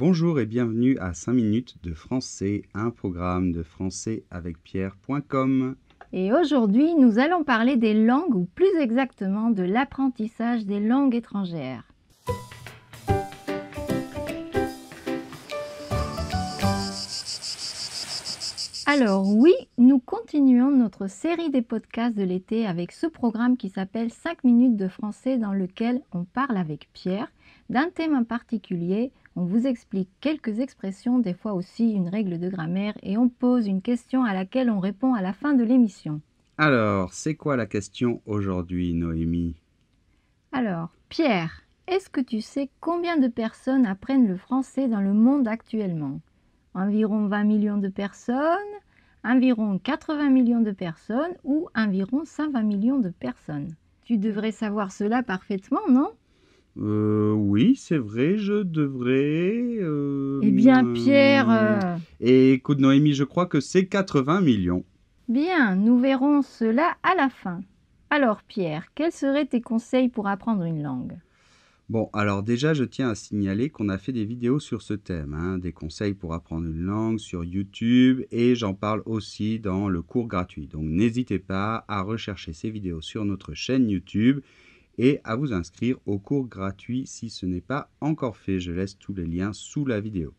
Bonjour et bienvenue à 5 minutes de français, un programme de français avec pierre.com. Et aujourd'hui, nous allons parler des langues ou plus exactement de l'apprentissage des langues étrangères. Alors oui, nous continuons notre série des podcasts de l'été avec ce programme qui s'appelle 5 minutes de français dans lequel on parle avec Pierre d'un thème en particulier on vous explique quelques expressions, des fois aussi une règle de grammaire, et on pose une question à laquelle on répond à la fin de l'émission. Alors, c'est quoi la question aujourd'hui, Noémie Alors, Pierre, est-ce que tu sais combien de personnes apprennent le français dans le monde actuellement Environ 20 millions de personnes Environ 80 millions de personnes ou environ 120 millions de personnes Tu devrais savoir cela parfaitement, non euh, oui, c'est vrai, je devrais. Euh, eh bien, Pierre. Euh, et écoute, Noémie, je crois que c'est 80 millions. Bien, nous verrons cela à la fin. Alors, Pierre, quels seraient tes conseils pour apprendre une langue Bon, alors déjà, je tiens à signaler qu'on a fait des vidéos sur ce thème, hein, des conseils pour apprendre une langue sur YouTube, et j'en parle aussi dans le cours gratuit. Donc n'hésitez pas à rechercher ces vidéos sur notre chaîne YouTube et à vous inscrire au cours gratuit si ce n'est pas encore fait. Je laisse tous les liens sous la vidéo.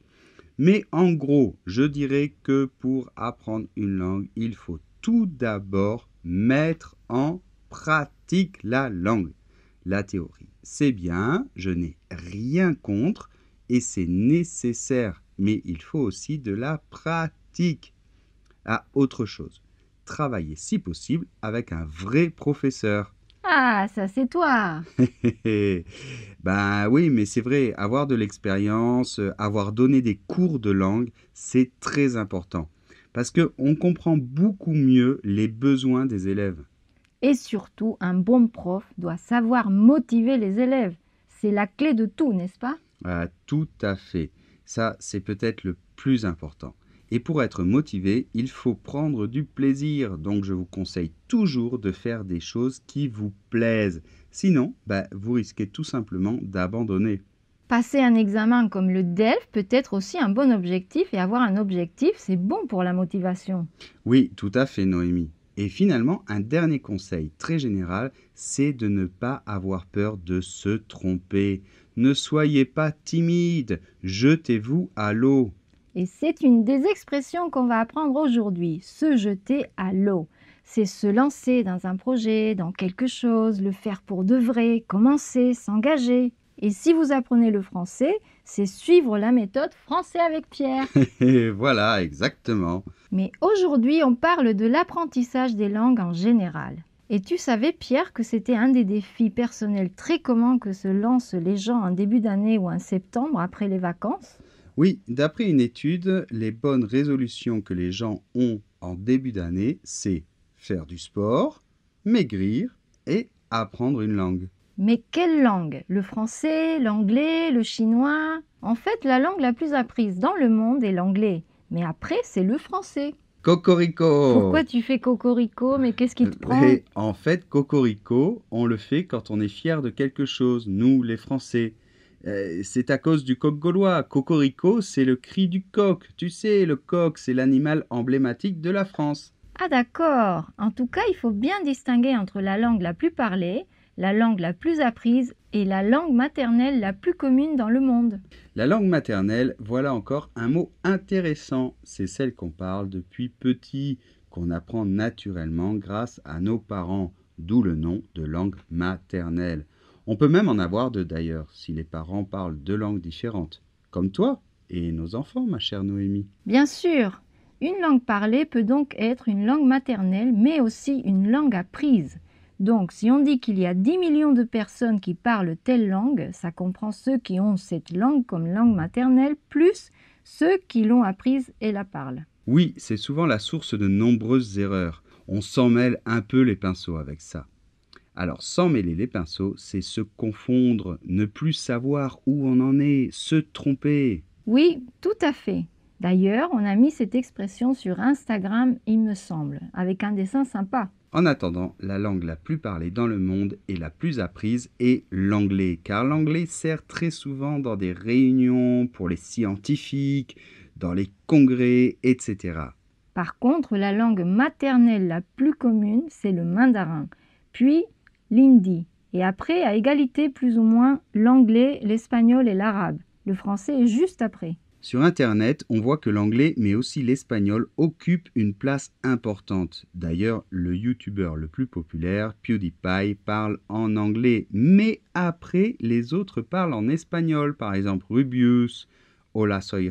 Mais en gros, je dirais que pour apprendre une langue, il faut tout d'abord mettre en pratique la langue. La théorie, c'est bien, je n'ai rien contre et c'est nécessaire, mais il faut aussi de la pratique à autre chose. Travailler si possible avec un vrai professeur. Ah, ça c'est toi Ben oui, mais c'est vrai, avoir de l'expérience, euh, avoir donné des cours de langue, c'est très important. Parce qu'on comprend beaucoup mieux les besoins des élèves. Et surtout, un bon prof doit savoir motiver les élèves. C'est la clé de tout, n'est-ce pas ah, Tout à fait. Ça, c'est peut-être le plus important. Et pour être motivé, il faut prendre du plaisir. Donc je vous conseille toujours de faire des choses qui vous plaisent. Sinon, bah, vous risquez tout simplement d'abandonner. Passer un examen comme le DELF peut être aussi un bon objectif et avoir un objectif, c'est bon pour la motivation. Oui, tout à fait Noémie. Et finalement, un dernier conseil très général, c'est de ne pas avoir peur de se tromper. Ne soyez pas timide, jetez-vous à l'eau. Et c'est une des expressions qu'on va apprendre aujourd'hui, se jeter à l'eau. C'est se lancer dans un projet, dans quelque chose, le faire pour de vrai, commencer, s'engager. Et si vous apprenez le français, c'est suivre la méthode français avec Pierre. voilà, exactement. Mais aujourd'hui, on parle de l'apprentissage des langues en général. Et tu savais, Pierre, que c'était un des défis personnels très communs que se lancent les gens en début d'année ou en septembre après les vacances oui, d'après une étude, les bonnes résolutions que les gens ont en début d'année, c'est faire du sport, maigrir et apprendre une langue. Mais quelle langue Le français, l'anglais, le chinois En fait, la langue la plus apprise dans le monde est l'anglais. Mais après, c'est le français. Cocorico Pourquoi tu fais Cocorico Mais qu'est-ce qui te euh, prend eh, En fait, Cocorico, on le fait quand on est fier de quelque chose, nous les Français. Euh, c'est à cause du coq gaulois. Cocorico, c'est le cri du coq. Tu sais, le coq, c'est l'animal emblématique de la France. Ah d'accord. En tout cas, il faut bien distinguer entre la langue la plus parlée, la langue la plus apprise et la langue maternelle la plus commune dans le monde. La langue maternelle, voilà encore un mot intéressant. C'est celle qu'on parle depuis petit, qu'on apprend naturellement grâce à nos parents, d'où le nom de langue maternelle. On peut même en avoir deux d'ailleurs, si les parents parlent deux langues différentes, comme toi et nos enfants, ma chère Noémie. Bien sûr. Une langue parlée peut donc être une langue maternelle, mais aussi une langue apprise. Donc, si on dit qu'il y a 10 millions de personnes qui parlent telle langue, ça comprend ceux qui ont cette langue comme langue maternelle, plus ceux qui l'ont apprise et la parlent. Oui, c'est souvent la source de nombreuses erreurs. On s'en mêle un peu les pinceaux avec ça. Alors, sans mêler les pinceaux, c'est se confondre, ne plus savoir où on en est, se tromper. Oui, tout à fait. D'ailleurs, on a mis cette expression sur Instagram, il me semble, avec un dessin sympa. En attendant, la langue la plus parlée dans le monde et la plus apprise est l'anglais, car l'anglais sert très souvent dans des réunions, pour les scientifiques, dans les congrès, etc. Par contre, la langue maternelle la plus commune, c'est le mandarin, puis l'hindi, et après, à égalité plus ou moins, l'anglais, l'espagnol et l'arabe. Le français est juste après. Sur Internet, on voit que l'anglais, mais aussi l'espagnol, occupent une place importante. D'ailleurs, le youtubeur le plus populaire, PewDiePie, parle en anglais, mais après, les autres parlent en espagnol, par exemple Rubius, Hola soy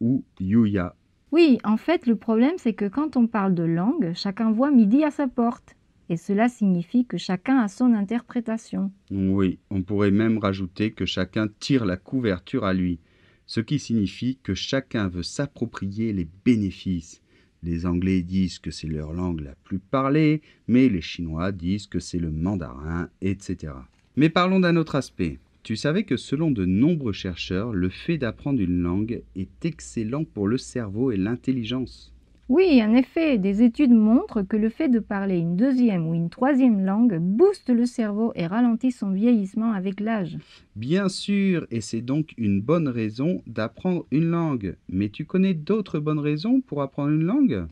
ou Yuya. Oui, en fait, le problème, c'est que quand on parle de langue, chacun voit midi à sa porte et cela signifie que chacun a son interprétation. Oui, on pourrait même rajouter que chacun tire la couverture à lui, ce qui signifie que chacun veut s'approprier les bénéfices. Les Anglais disent que c'est leur langue la plus parlée, mais les Chinois disent que c'est le mandarin, etc. Mais parlons d'un autre aspect. Tu savais que selon de nombreux chercheurs, le fait d'apprendre une langue est excellent pour le cerveau et l'intelligence. Oui, en effet, des études montrent que le fait de parler une deuxième ou une troisième langue booste le cerveau et ralentit son vieillissement avec l'âge. Bien sûr, et c'est donc une bonne raison d'apprendre une langue. Mais tu connais d'autres bonnes raisons pour apprendre une langue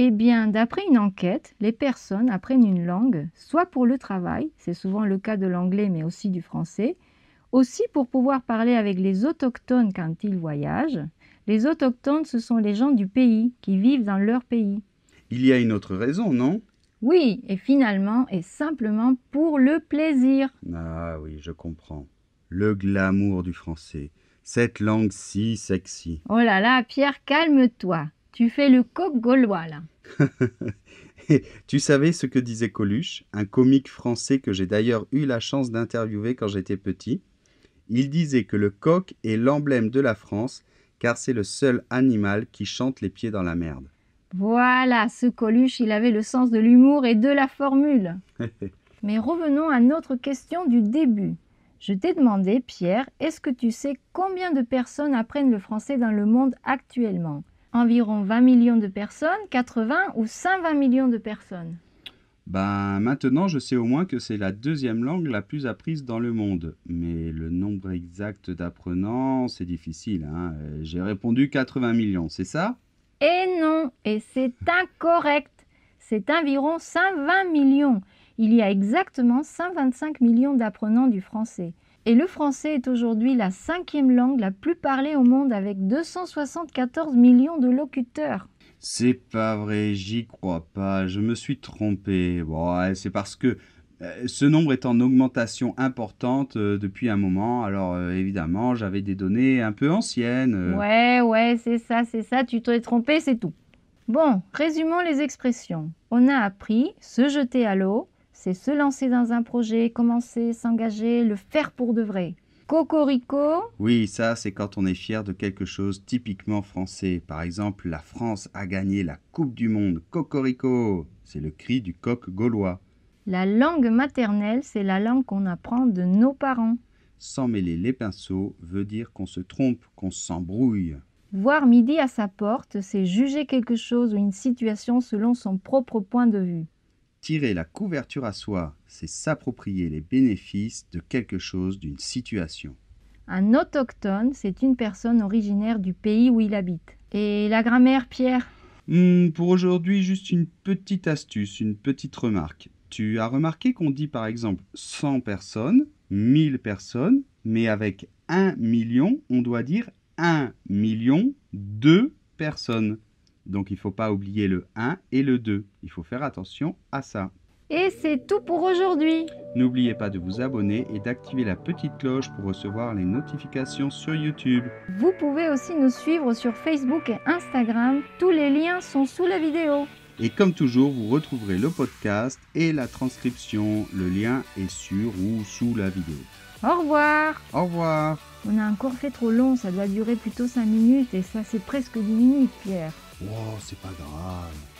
eh bien, d'après une enquête, les personnes apprennent une langue, soit pour le travail, c'est souvent le cas de l'anglais mais aussi du français, aussi pour pouvoir parler avec les autochtones quand ils voyagent, les autochtones, ce sont les gens du pays, qui vivent dans leur pays. Il y a une autre raison, non Oui, et finalement, et simplement pour le plaisir. Ah oui, je comprends. Le glamour du français. Cette langue si sexy. Oh là là, Pierre, calme-toi. Tu fais le coq gaulois, là. tu savais ce que disait Coluche, un comique français que j'ai d'ailleurs eu la chance d'interviewer quand j'étais petit Il disait que le coq est l'emblème de la France car c'est le seul animal qui chante les pieds dans la merde. Voilà, ce Coluche, il avait le sens de l'humour et de la formule. Mais revenons à notre question du début. Je t'ai demandé, Pierre, est-ce que tu sais combien de personnes apprennent le français dans le monde actuellement Environ 20 millions de personnes, 80 ou 120 millions de personnes ben maintenant je sais au moins que c'est la deuxième langue la plus apprise dans le monde, mais le nombre exact d'apprenants, c'est difficile. Hein. Euh, j'ai répondu 80 millions, c'est ça Et eh non, et c'est incorrect. C'est environ 120 millions. Il y a exactement 125 millions d'apprenants du français. Et le français est aujourd'hui la cinquième langue la plus parlée au monde avec 274 millions de locuteurs. C'est pas vrai, j'y crois pas, je me suis trompé. Ouais, c'est parce que euh, ce nombre est en augmentation importante euh, depuis un moment. Alors euh, évidemment, j'avais des données un peu anciennes. Ouais, ouais, c'est ça, c'est ça, tu t'es trompé, c'est tout. Bon, résumons les expressions. On a appris se jeter à l'eau, c'est se lancer dans un projet, commencer, s'engager, le faire pour de vrai. Cocorico Oui, ça c'est quand on est fier de quelque chose typiquement français. Par exemple, la France a gagné la Coupe du Monde. Cocorico C'est le cri du coq gaulois. La langue maternelle, c'est la langue qu'on apprend de nos parents. Sans mêler les pinceaux veut dire qu'on se trompe, qu'on s'embrouille. Voir midi à sa porte, c'est juger quelque chose ou une situation selon son propre point de vue. Tirer la couverture à soi, c'est s'approprier les bénéfices de quelque chose, d'une situation. Un autochtone, c'est une personne originaire du pays où il habite. Et la grammaire, Pierre hmm, Pour aujourd'hui, juste une petite astuce, une petite remarque. Tu as remarqué qu'on dit par exemple 100 personnes, 1000 personnes, mais avec 1 million, on doit dire 1 million 2 personnes. Donc il ne faut pas oublier le 1 et le 2. Il faut faire attention à ça. Et c'est tout pour aujourd'hui. N'oubliez pas de vous abonner et d'activer la petite cloche pour recevoir les notifications sur YouTube. Vous pouvez aussi nous suivre sur Facebook et Instagram. Tous les liens sont sous la vidéo. Et comme toujours, vous retrouverez le podcast et la transcription. Le lien est sur ou sous la vidéo. Au revoir Au revoir On a encore fait trop long, ça doit durer plutôt 5 minutes et ça c'est presque 10 minutes Pierre. Oh, c'est pas grave